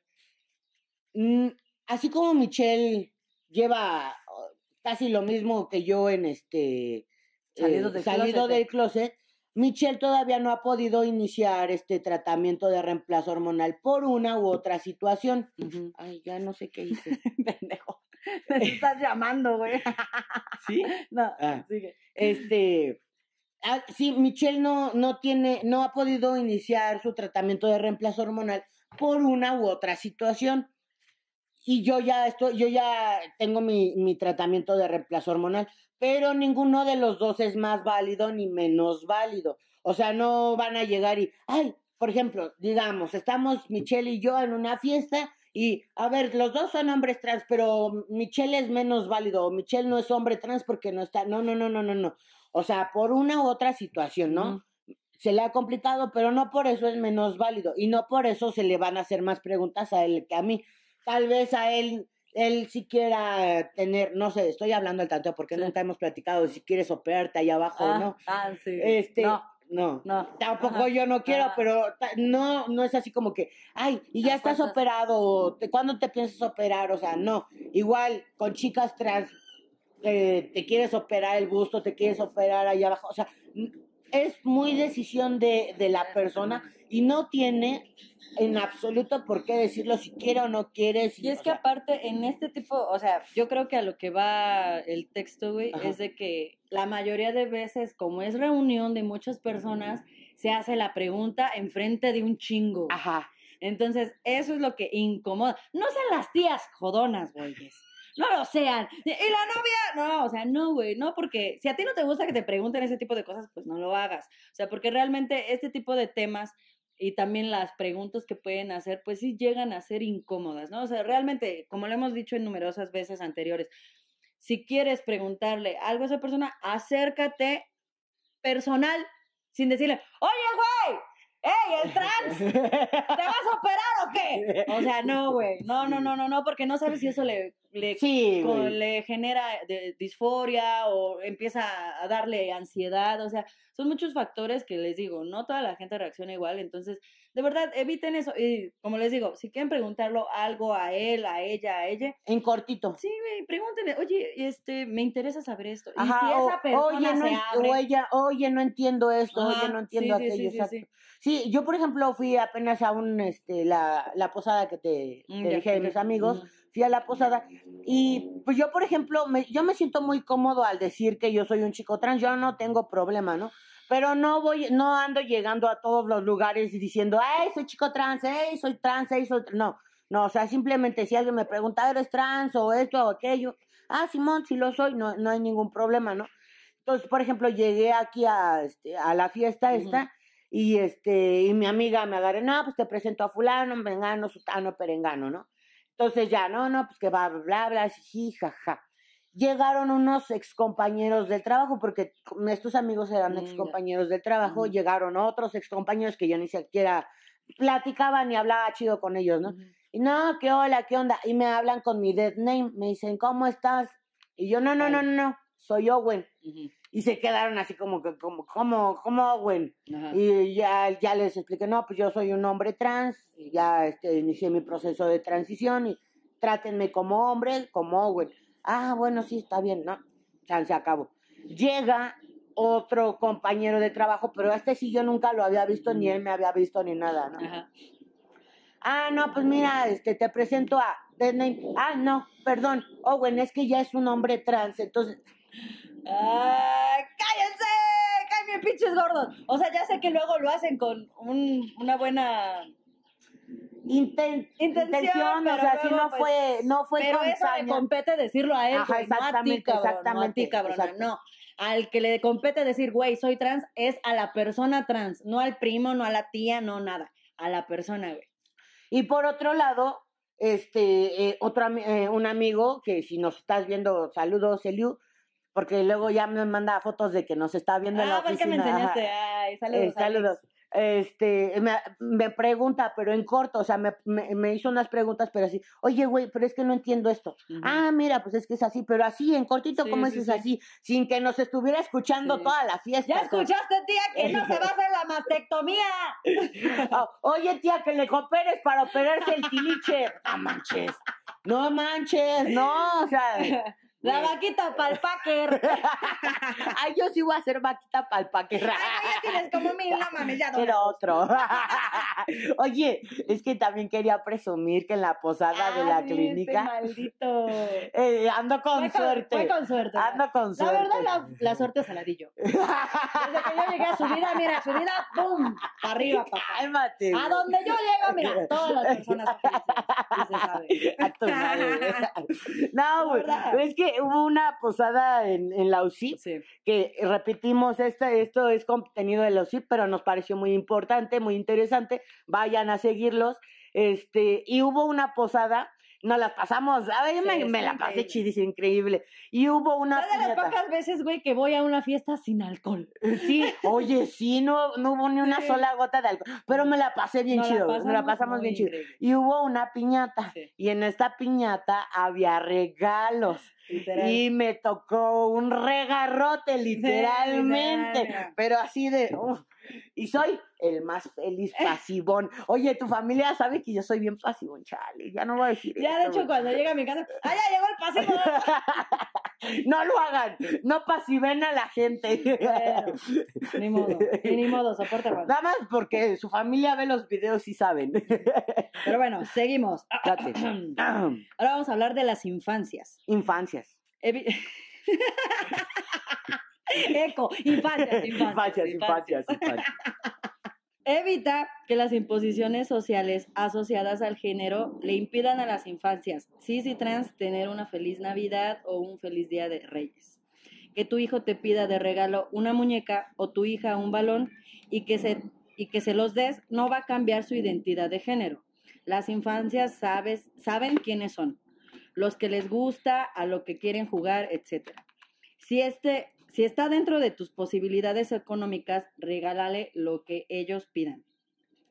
mm, así como Michelle lleva oh, casi lo mismo que yo en este salido, eh, del, closet. Michelle todavía no ha podido iniciar este tratamiento de reemplazo hormonal por una u otra situación. Ay, ya no sé qué hice. Pendejo. Me estás llamando, güey. ¿Sí? No, ah. sigue. Este. Ah, sí, Michelle no, no tiene, no ha podido iniciar su tratamiento de reemplazo hormonal por una u otra situación y yo ya estoy, yo ya tengo mi, mi, tratamiento de reemplazo hormonal, pero ninguno de los dos es más válido ni menos válido. O sea, no van a llegar y, ay, por ejemplo, digamos, estamos Michelle y yo en una fiesta y, a ver, los dos son hombres trans, pero Michelle es menos válido o Michelle no es hombre trans porque no está, no, no, no, no, no, no. O sea, por una u otra situación, ¿no? se le ha complicado, pero no por eso es menos válido y no por eso se le van a hacer más preguntas a él que a mí tal vez a él, él si quiera tener, no sé, estoy hablando al tanto porque nunca hemos platicado si quieres operarte allá abajo o ah, no. Ah, este, no. No, tampoco yo no quiero, ah. pero no, no es así como que, ay, y ya estás operado, ¿cuándo te piensas operar? O sea, no, igual con chicas trans, eh, te quieres operar el gusto, te quieres operar allá abajo, o sea, es muy decisión de, de la persona y no tiene en absoluto por qué decirlo si quiere o no quiere. y es que aparte en este tipo, o sea, yo creo que a lo que va el texto, güey, es de que la mayoría de veces, como es reunión de muchas personas, se hace la pregunta enfrente de un chingo. Ajá. Entonces, eso es lo que incomoda. No sean las tías jodonas, güeyes no lo sean. Y la novia, no, o sea, no, güey, no, porque si a ti no te gusta que te pregunten ese tipo de cosas, pues no lo hagas. O sea, porque realmente este tipo de temas y también las preguntas que pueden hacer, pues sí llegan a ser incómodas, ¿no? O sea, realmente, como lo hemos dicho en numerosas veces anteriores, si quieres preguntarle algo a esa persona, acércate personal, sin decirle, oye, güey, el trans, ¿te vas a operar o qué? O sea, no, güey, no, no, no, no, no, porque no sabes si eso le, le, le genera eh, disforia o empieza a darle ansiedad, o sea, son muchos factores que les digo, no toda la gente reacciona igual, entonces, de verdad, eviten eso, y como les digo, si quieren preguntarlo algo a él, a ella, a ella. En cortito. Sí, güey, pregúntenle, oye, este, me interesa saber esto. y si esa persona oye, no, o ella, oye, no entiendo esto, oye, no entiendo aquello, sí, yo yo, por ejemplo, fui apenas a un, este, la, la posada que te, mm, te dije de mis amigos, fui a la posada y pues yo, por ejemplo, me, yo me siento muy cómodo al decir que yo soy un chico trans, yo no tengo problema, ¿no? Pero no voy, no ando llegando a todos los lugares diciendo, ay, soy chico trans, ay, soy trans, ay, soy, trans. no. No, o sea, simplemente si alguien me pregunta, ¿eres trans o esto o aquello? Ah, Simón, si lo soy, no, no hay ningún problema, ¿no? Entonces, por ejemplo, llegué aquí a, este, a la fiesta esta y este, y mi amiga me agarré, no, pues te presento a fulano, vengano sutano, perengano, ¿no? Entonces ya, no, no, pues que va, bla, bla, jiji, jaja. Llegaron unos excompañeros del trabajo, porque estos amigos eran mm, excompañeros del trabajo, llegaron otros excompañeros que yo ni siquiera platicaba ni hablaba chido con ellos, ¿no? Y no, qué hola, qué onda. Y me hablan con mi dead name, me dicen, ¿cómo estás? Y yo, no, no, no, no, no, soy Owen. güey y se quedaron así como que, como, como, como Owen. Y ya, ya les expliqué, no, pues yo soy un hombre trans, y ya este, inicié mi proceso de transición y trátenme como hombre, como Owen. Ah, bueno, sí, está bien, ¿no? Ya se acabó. Llega otro compañero de trabajo, pero este sí yo nunca lo había visto, ni él me había visto ni nada, ¿no? Ah, no, pues mira, este, te presento a... Ah, no, perdón, Owen, oh, es que ya es un hombre trans, entonces cállense! ¡Cállense, pinches gordos! O sea, ya sé que luego lo hacen con un, una buena intención, o sea, si no pues, fue, no fue pero eso le compete decirlo a él, exactamente, no exactamente, no Al que le compete decir, güey, soy trans, es a la persona trans, no al primo, no a la tía, no nada, a la persona, güey. Y por otro lado, este, eh, otro, eh, un amigo que si nos estás viendo, saludos, Eliu, porque luego ya me manda fotos de que nos está viendo en la oficina. Ah, que me enseñaste. Ay, saludos. Eh, saludos. Este, me, pregunta, pero en corto, o sea, me, hizo unas preguntas, pero así, oye, güey, pero es que no entiendo esto. Ah, mira, pues es que es así, pero así, en cortito, ¿cómo es así? Sin que nos estuviera escuchando toda la fiesta. Ya escuchaste, tía, que no se va a hacer la mastectomía. Oh, oye, tía, que le cooperes para operarse el tiliche. No manches, no manches, no, o sea. La vaquita vaquita palpaquer. Ay, yo sí voy a ser vaquita palpaquer. Ay, ah, no, ya tienes como mil, no mames, ya Pero otro. Oye, es que también quería presumir que en la posada de la ah, este clínica. maldito. Eh, ando con, suerte. Fue con suerte. Ando con suerte. la verdad, la, suerte es aladillo Desde que yo llegué a vida, mira, Su vida, ¡pum! Para arriba, papá. Cálmate. A donde yo llego, mira, todas las personas felices. se sabe. A tu madre. No, güey. Es que hubo una posada en, la UCI, que repetimos, esta, esto es contenido de la UCI, pero nos pareció muy importante, muy interesante, vayan a seguirlos. Este, y hubo una posada nos las pasamos, me, la pasé chidis, increíble. Y hubo una de las pocas veces, güey, que voy a una fiesta sin alcohol. Sí, oye, sí, no, no hubo ni una sola gota de alcohol, pero me la pasé bien chido, la pasamos bien chido. Y hubo una piñata, y en esta piñata había regalos. Y me tocó un regarrote, literalmente. Pero así de. y soy el más feliz eh. pasivón. Oye, tu familia sabe que yo soy bien pasivón, chale. Ya no voy a decir Ya, de hecho, cuando llega a mi casa, ¡ah, ya llegó el pasivón no lo hagan. No pasiven a la gente. ni modo. Ni modo, soporta. Nada más porque su familia ve los videos y saben. pero bueno, seguimos. Ahora vamos a hablar de las infancias. Infancias. Eco, Evita que las imposiciones sociales asociadas al género le impidan a las infancias cis y trans tener una feliz Navidad o un feliz Día de Reyes. Que tu hijo te pida de regalo una muñeca o tu hija un balón y que se, y que se los des no va a cambiar su identidad de género. Las infancias sabes, saben quiénes son los que les gusta, a lo que quieren jugar, etc. Si, este, si está dentro de tus posibilidades económicas, regálale lo que ellos pidan.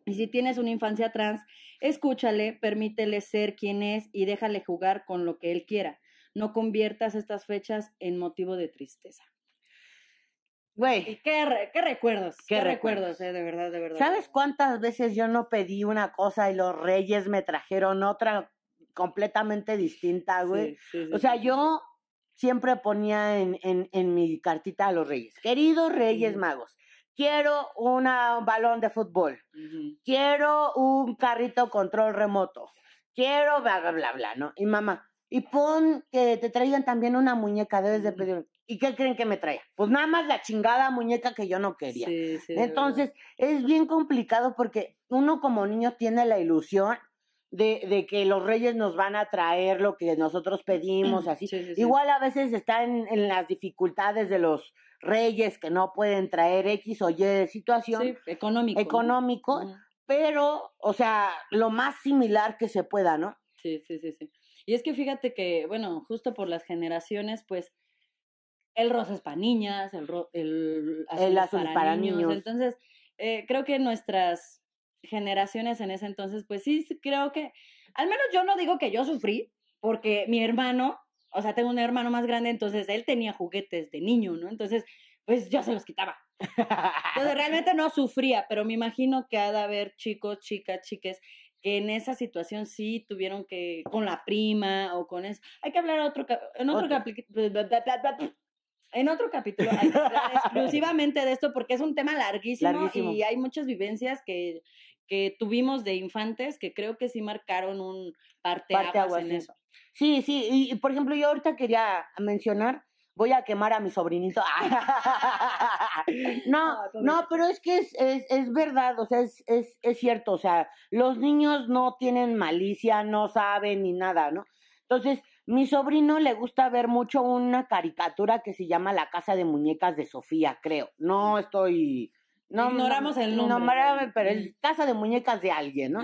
Y si tienes una infancia trans, escúchale, permítele ser quien es y déjale jugar con lo que él quiera. No conviertas estas fechas en motivo de tristeza. Güey. Qué, qué, recuerdos. Qué, recuerdos, eh, de verdad, de verdad. ¿Sabes cuántas veces yo no pedí una cosa y los reyes me trajeron otra completamente distinta, güey. o sea, yo siempre ponía en, en, mi cartita a los reyes. Queridos reyes magos, quiero un balón de fútbol, quiero un carrito control remoto, quiero bla, bla, bla, ¿no? Y mamá, y pon que te traigan también una muñeca, debes de pedir. ¿Y qué creen que me traiga? Pues nada más la chingada muñeca que yo no quería. Entonces, es bien complicado porque uno como niño tiene la ilusión de, que los reyes nos van a traer lo que nosotros pedimos, así. Igual a veces están en las dificultades de los reyes que no pueden traer X o Y situación. económico. Económico, pero, o sea, lo más similar que se pueda, ¿no? Sí, sí, sí, sí. Y es que fíjate que, bueno, justo por las generaciones, pues, el rosa es para niñas, el, ro el azul, el para, niños. Entonces, eh, creo que nuestras generaciones en ese entonces, pues sí, creo que, al menos yo no digo que yo sufrí, porque mi hermano, o sea, tengo un hermano más grande, entonces él tenía juguetes de niño, ¿no? Entonces, pues yo se los quitaba. Entonces realmente no sufría, pero me imagino que ha de haber chicos, chicas, chiques que en esa situación sí tuvieron que con la prima o con eso. Hay que hablar otro en otro, capítulo en otro capítulo hay que hablar exclusivamente de esto porque es un tema larguísimo, y hay muchas vivencias que que tuvimos de infantes que creo que sí marcaron un parte, en eso. Sí, sí, y, por ejemplo yo ahorita quería mencionar voy a quemar a mi sobrinito. no, ah, no, pero es que es, es, es verdad, o sea, es, es, es, cierto, o sea, los niños no tienen malicia, no saben ni nada, ¿no? Entonces, mi sobrino le gusta ver mucho una caricatura que se llama La Casa de Muñecas de Sofía, creo. No estoy no, Ignoramos el nombre. pero es casa de muñecas de alguien, ¿no?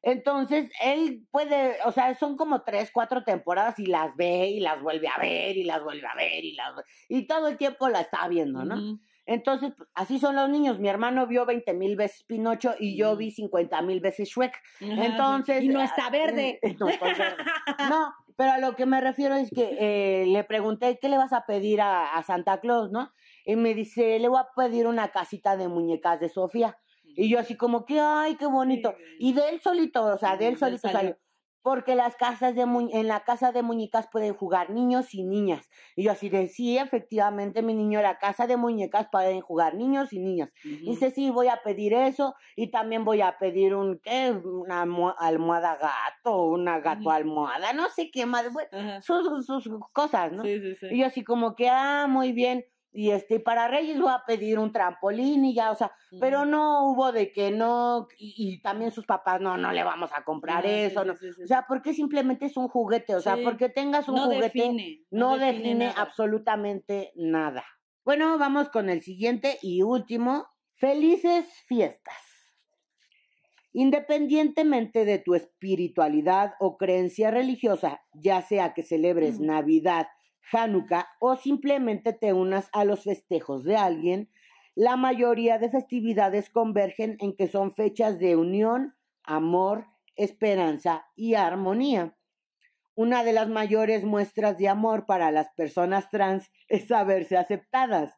Entonces, él puede, o sea, son como tres, cuatro temporadas y las ve y las vuelve a ver y las vuelve a ver y las y todo el tiempo la está viendo, ¿no? Entonces, pues, así son los niños. Mi hermano vio 20 mil veces Pinocho y yo vi 50 mil veces Shrek. Entonces. Y no está ah, verde. No, pero a lo que me refiero es que eh, le pregunté, ¿qué le vas a pedir a Santa Claus, no? y me dice, le voy a pedir una casita de muñecas de Sofía. Y yo así como que, ay, qué bonito. Y de él solito, o sea, de él solito salió. Porque las casas de en la casa de muñecas pueden jugar niños y niñas. Y yo así decía, sí, efectivamente, mi niño, la casa de muñecas pueden jugar niños y niñas. dice, sí, voy a pedir eso y también voy a pedir un, ¿qué? Una almohada gato, una gato almohada, no sé qué más, bueno, sus, sus, sus, cosas, ¿no? Sí, sí, sí. Y yo así como que, ah, muy bien y este, para Reyes voy a pedir un trampolín y ya, o sea, pero no hubo de que no, y, también sus papás, no, no le vamos a comprar eso, o sea, porque simplemente es un juguete, o sea, porque tengas un juguete, no, define, absolutamente nada. Bueno, vamos con el siguiente y último, felices fiestas. Independientemente de tu espiritualidad o creencia religiosa, ya sea que celebres Navidad, Hanukkah o simplemente te unas a los festejos de alguien, la mayoría de festividades convergen en que son fechas de unión, amor, esperanza y armonía. Una de las mayores muestras de amor para las personas trans es saberse aceptadas,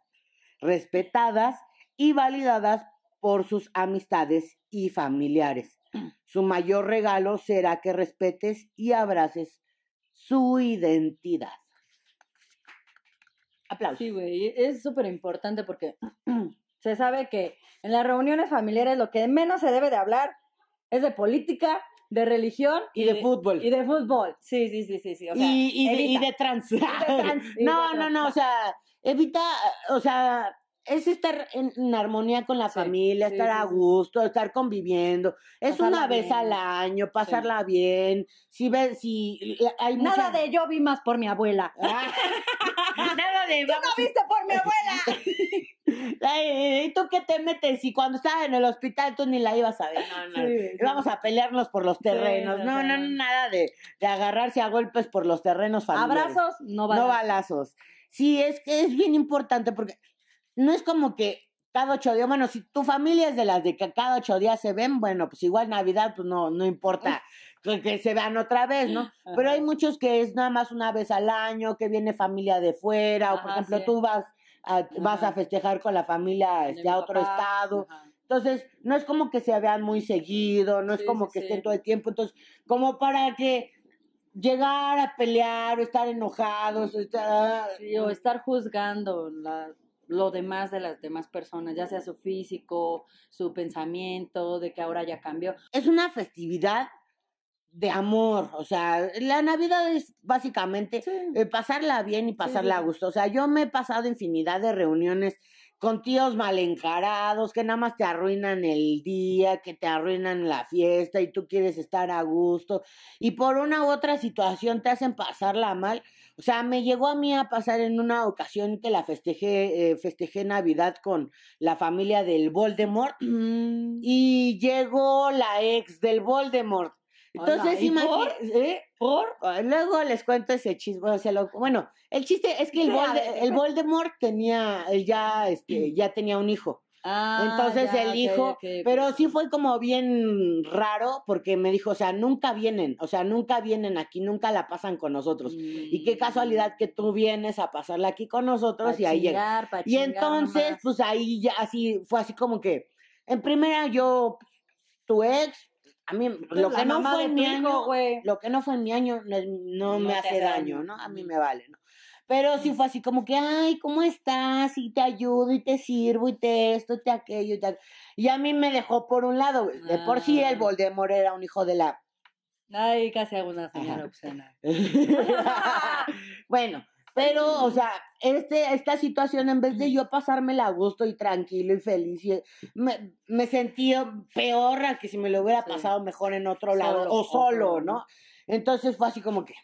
respetadas y validadas por sus amistades y familiares. Su mayor regalo será que respetes y abraces su identidad. Aplausos. Sí, güey, es súper importante porque se sabe que en las reuniones familiares lo que menos se debe de hablar es de política, de religión y, de, fútbol. Y de fútbol. Sí, sí, sí, sí, sí. y, de, trans. no, no, no, o sea, evita, o sea, es estar en, armonía con la familia, estar a gusto, estar conviviendo. Es una vez al año, pasarla bien. Si ves, si hay Nada de yo vi más por mi abuela. Ah. Nada de. ¡Tú no viste por mi abuela! ¿Y tú qué te metes? Y cuando estabas en el hospital tú ni la ibas a ver. No, no, Vamos a pelearnos por los terrenos. no, no, no, nada de, de, agarrarse a golpes por los terrenos familiares. Abrazos, no balazos. No balazos. Sí, es que es bien importante porque no es como que cada ocho días, bueno, si tu familia es de las de que cada ocho días se ven, bueno, pues igual Navidad, pues no, no importa que se vean otra vez, ¿no? Pero hay muchos que es nada más una vez al año, que viene familia de fuera, o por ejemplo, tú vas a, vas a festejar con la familia de este, otro estado. Entonces, no es como que se vean muy seguido, no es como que estén todo el tiempo. Entonces, como para que llegar a pelear o estar enojados, o estar, ah, o estar juzgando lo demás de las demás personas, ya sea su físico, su pensamiento, de que ahora ya cambió. Es una festividad de amor, o sea, la Navidad es básicamente eh, pasarla bien y pasarla a gusto. O sea, yo me he pasado infinidad de reuniones con tíos mal encarados que nada más te arruinan el día, que te arruinan la fiesta y tú quieres estar a gusto y por una u otra situación te hacen pasarla mal. O sea, me llegó a mí a pasar en una ocasión que la festejé, eh, festejé Navidad con la familia del Voldemort mm. y llegó la ex del Voldemort entonces, imagínate. ¿Por? ¿eh? ¿Por? Ah, luego les cuento ese chiste. Bueno, o bueno, el chiste es que el, Voldemort tenía, ya, este, ya tenía un hijo. Ah, entonces el hijo, pero sí fue como bien raro porque me dijo, o sea, nunca vienen, o sea, nunca vienen aquí, nunca la pasan con nosotros. Y qué mm. casualidad que tú vienes a pasarla aquí con nosotros y ahí Y entonces, pues ahí ya así, fue así como que, en primera yo, pues, tu ex, a mí pues lo que, no fue en mi año, lo que no fue en mi año no, me hace daño, ¿no? A mí me vale, ¿no? Pero si sí fue así como que, ay, ¿cómo estás? Y te ayudo y te sirvo y te esto, te aquello y tal. Y a mí me dejó por un lado, de por sí el ah. Voldemort era un hijo de la... Ay, casi alguna señora bueno, pero, o mm. sea, este, esta situación, en vez de yo pasármela a gusto y tranquilo y feliz, me, me, sentí peor a que si me lo hubiera pasado mejor en otro lado o solo, ¿no? Entonces fue así como que.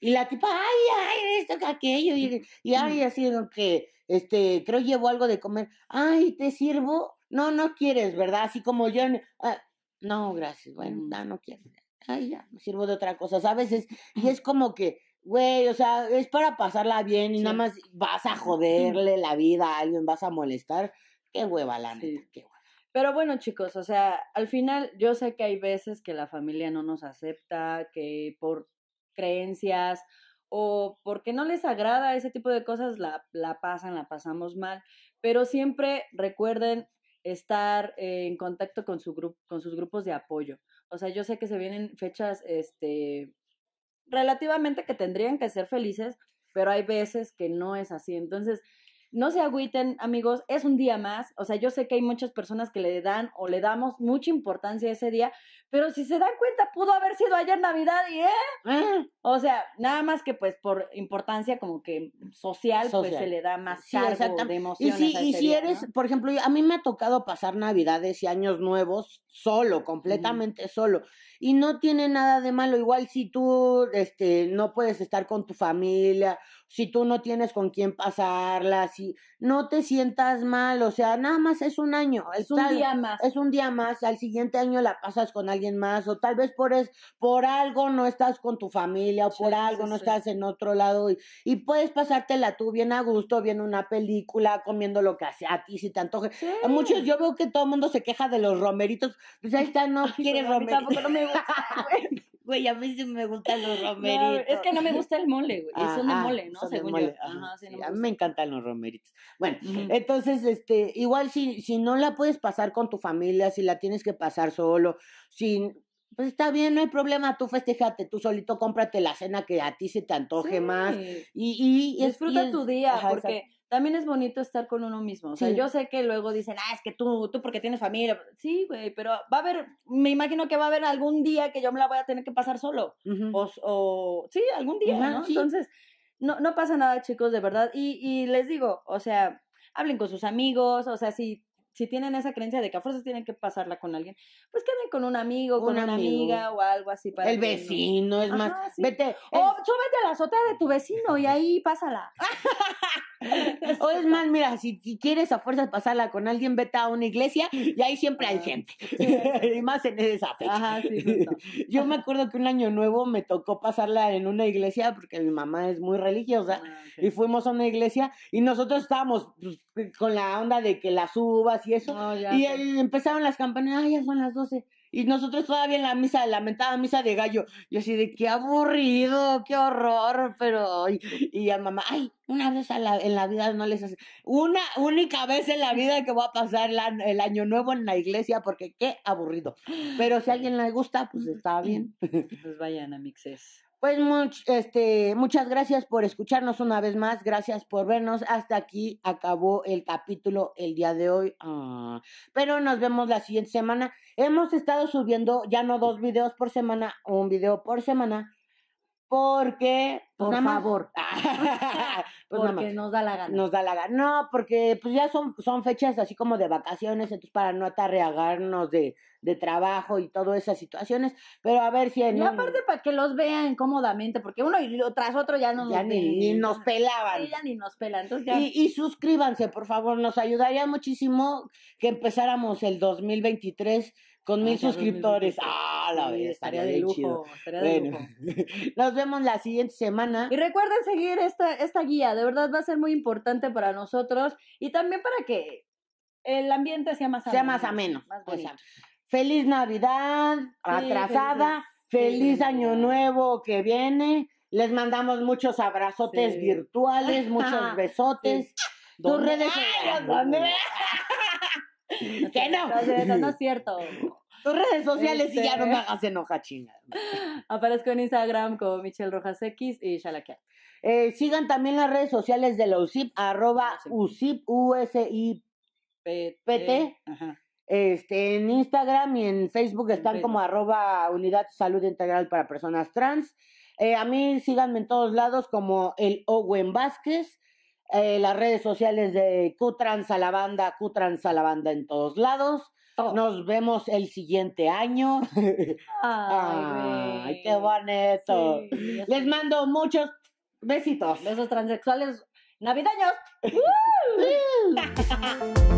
Y la tipa, ay, ay, esto aquello, y, ay, así que, este, creo llevo algo de comer. Ay, ¿te sirvo? No, no quieres, ¿verdad? Así como yo. Ah, no, gracias, bueno, no, no quiero. Ay, ya, me sirvo de otra cosa, ¿sabes? veces y es como que Güey, o sea, es para pasarla bien y nada más vas a joderle la vida a alguien, vas a molestar. Qué hueva, la qué hueva. Pero bueno, chicos, o sea, al final yo sé que hay veces que la familia no nos acepta, que por creencias o porque no les agrada ese tipo de cosas, la, la pasan, la pasamos mal. Pero siempre recuerden estar en contacto con, su con sus grupos de apoyo. O sea, yo sé que se vienen fechas este, relativamente que tendrían que ser felices, pero hay veces que no es así. Entonces, no se agüiten, amigos, es un día más. O sea, yo sé que hay muchas personas que le dan o le damos mucha importancia a ese día, pero si se dan cuenta, pudo haber sido ayer Navidad y ¿eh? Ah. O sea, nada más que pues por importancia como que social, pues se le da más de Y si, y si eres, por ejemplo, a mí me ha tocado pasar Navidades y años nuevos solo, completamente solo. Y no tiene nada de malo. Igual si tú este, no puedes estar con tu familia si tú no tienes con quién pasarla, si no te sientas mal, o sea, nada más es un año. Es un día más. Es un día más, al siguiente año la pasas con alguien más, o tal vez por, es, por algo no estás con tu familia, o por algo no estás en otro lado, y, y, puedes pasártela tú bien a gusto, viendo una película, comiendo lo que hace a ti, si te antoje. Muchos, yo veo que todo el mundo se queja de los romeritos, pues ahí está, no quiere romeritos. no me gusta. Güey, a mí sí me gustan los romeritos. es que no me gusta el mole, güey. Ah, son de ah, mole, ¿no? Según yo. Ajá, me a mí me encantan los romeritos. Bueno, entonces, este, igual si, si no la puedes pasar con tu familia, si la tienes que pasar solo, si pues está bien, no hay problema, tú festejate, tú solito cómprate la cena que a ti se te antoje más y, y, disfruta tu día, porque también es bonito estar con uno mismo. O sea, yo sé que luego dicen, ah, es que tú, tú porque tienes familia. Sí, güey, pero va a haber, me imagino que va a haber algún día que yo me la voy a tener que pasar solo. o, o, sí, algún día, ¿no? Entonces, no, no pasa nada, chicos, de verdad. Y, y les digo, o sea, hablen con sus amigos, o sea, si si tienen esa creencia de que a fuerzas tienen que pasarla con alguien, pues queden con un amigo, con una amiga o algo así para. El vecino, es más. Vete. O súbete a la azotea de tu vecino y ahí pásala. o es más, mira, si, quieres a fuerzas pasarla con alguien, vete a una iglesia y ahí siempre hay gente. y más en esa fecha. Yo me acuerdo que un año nuevo me tocó pasarla en una iglesia porque mi mamá es muy religiosa ah, y fuimos a una iglesia y nosotros estábamos pues, con la onda de que las uvas y eso. y, empezaron las campanas, Ay, ya son las 12. Y nosotros todavía en la misa, lamentada misa de gallo. Yo así de qué aburrido, qué horror, pero. Y, y a mamá, ay, una vez en la vida no les hace. Una única vez en la vida que voy a pasar el año nuevo en la iglesia, porque qué aburrido. Pero si a alguien le gusta, pues está bien. Pues vayan a mixes. Pues much, este, muchas gracias por escucharnos una vez más, gracias por vernos. Hasta aquí acabó el capítulo el día de hoy. Ah, pero nos vemos la siguiente semana. Hemos estado subiendo ya no dos videos por semana, un video por semana. Porque, pues, por favor, pues, porque nos da la gana. Nos da la gana. No, porque pues ya son, son fechas así como de vacaciones, entonces para no atarreagarnos de, de trabajo y todas esas situaciones, pero a ver si en Y aparte para que los vean cómodamente, porque uno y tras otro ya no nos ni, ni nos pelaban. ya ni nos pelan, entonces Y, suscríbanse, por favor, nos ayudaría muchísimo que empezáramos el 2023 con ah, mil suscriptores. Ah, la estaría de lujo, de nos vemos la siguiente semana. Y recuerden seguir esta, esta guía, de verdad va a ser muy importante para nosotros y también para que el ambiente sea más Sea más ameno feliz Navidad, atrasada, feliz, Año Nuevo que viene. Les mandamos muchos abrazotes virtuales, muchos besotes. Tus redes sociales. ¿Qué no. no, no es cierto. Tus redes sociales y ya no me este. hagas enoja, chinga. Aparezco en Instagram como Michelle Rojas X y Shalakia. Eh, sigan también las redes sociales de la USIP, arroba USIP, t Ajá este, en Instagram y en Facebook están como arroba unidad salud integral para personas trans. Eh, a mí síganme en todos lados como el Owen Vázquez. Eh, las redes sociales de Qtrans a la banda, Qtrans a en todos lados. Nos vemos el siguiente año. Ay, qué bonito. Les mando muchos besitos. Besos transexuales navideños.